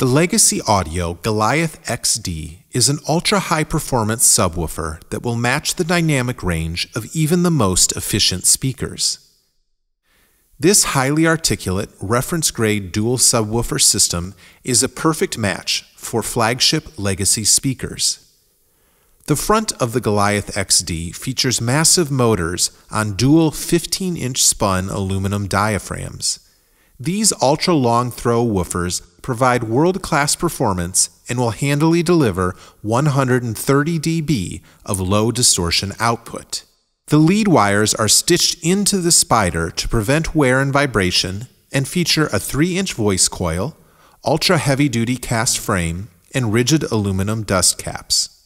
The Legacy Audio Goliath XD is an ultra high performance subwoofer that will match the dynamic range of even the most efficient speakers. This highly articulate, reference grade dual subwoofer system is a perfect match for flagship legacy speakers. The front of the Goliath XD features massive motors on dual 15 inch spun aluminum diaphragms. These ultra long throw woofers provide world class performance and will handily deliver 130 dB of low distortion output. The lead wires are stitched into the spider to prevent wear and vibration and feature a 3 inch voice coil, ultra heavy duty cast frame, and rigid aluminum dust caps.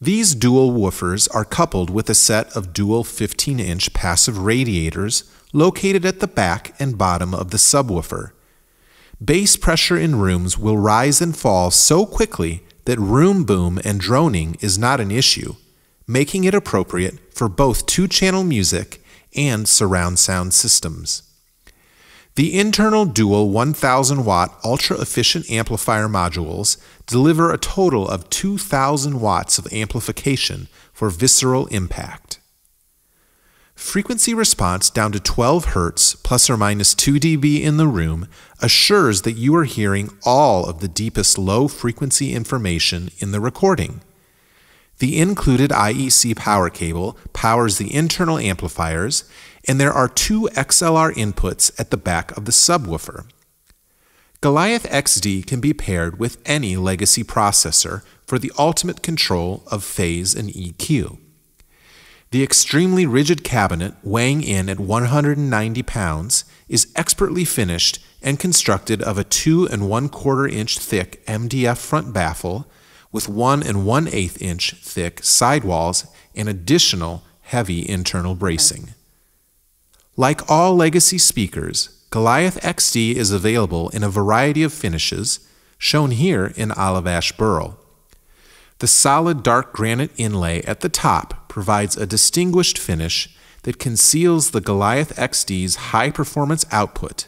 These dual woofers are coupled with a set of dual 15 inch passive radiators located at the back and bottom of the subwoofer Base pressure in rooms will rise and fall so quickly that room boom and droning is not an issue, making it appropriate for both two channel music and surround sound systems. The internal dual 1000 watt ultra efficient amplifier modules deliver a total of 2000 watts of amplification for visceral impact frequency response down to 12 Hz plus or minus 2 dB in the room assures that you are hearing all of the deepest low frequency information in the recording. The included IEC power cable powers the internal amplifiers, and there are two XLR inputs at the back of the subwoofer. Goliath XD can be paired with any legacy processor for the ultimate control of phase and EQ. The extremely rigid cabinet, weighing in at 190 pounds, is expertly finished and constructed of a 2 and 1 quarter inch thick MDF front baffle with 1 and 1 8 inch thick sidewalls and additional heavy internal bracing. Like all legacy speakers, Goliath XD is available in a variety of finishes, shown here in olive ash burl. The solid dark granite inlay at the top provides a distinguished finish that conceals the Goliath XD's high performance output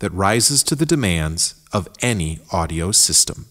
that rises to the demands of any audio system.